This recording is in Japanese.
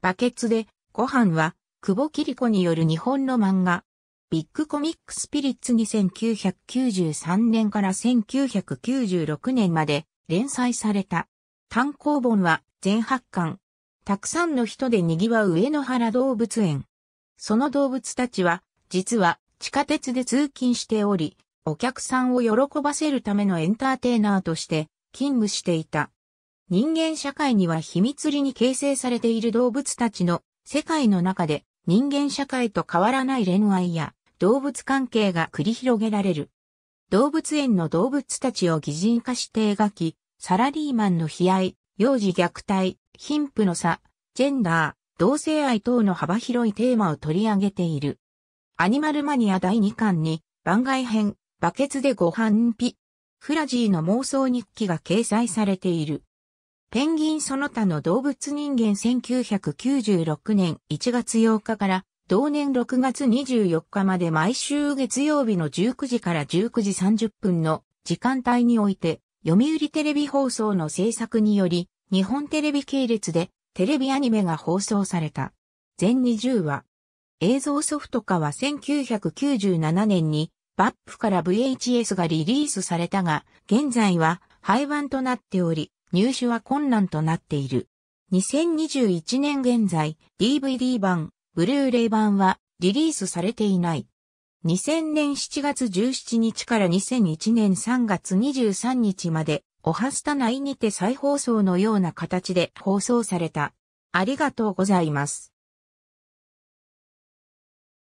バケツで、ご飯は、久保切子による日本の漫画。ビッグコミックスピリッツに1993年から1996年まで連載された。単行本は全8巻。たくさんの人で賑わう上野原動物園。その動物たちは、実は地下鉄で通勤しており、お客さんを喜ばせるためのエンターテイナーとして勤務していた。人間社会には秘密裏に形成されている動物たちの世界の中で人間社会と変わらない恋愛や動物関係が繰り広げられる。動物園の動物たちを擬人化して描き、サラリーマンの悲哀、幼児虐待、貧富の差、ジェンダー、同性愛等の幅広いテーマを取り上げている。アニマルマニア第2巻に番外編、バケツでご飯ピ、フラジーの妄想日記が掲載されている。ペンギンその他の動物人間1996年1月8日から同年6月24日まで毎週月曜日の19時から19時30分の時間帯において読売テレビ放送の制作により日本テレビ系列でテレビアニメが放送された。全20話。映像ソフト化は1997年にバップから VHS がリリースされたが、現在は廃盤となっており、入手は困難となっている。2021年現在、DVD 版、ブルーレイ版はリリースされていない。2000年7月17日から2001年3月23日まで、おはスタ内にて再放送のような形で放送された。ありがとうございます。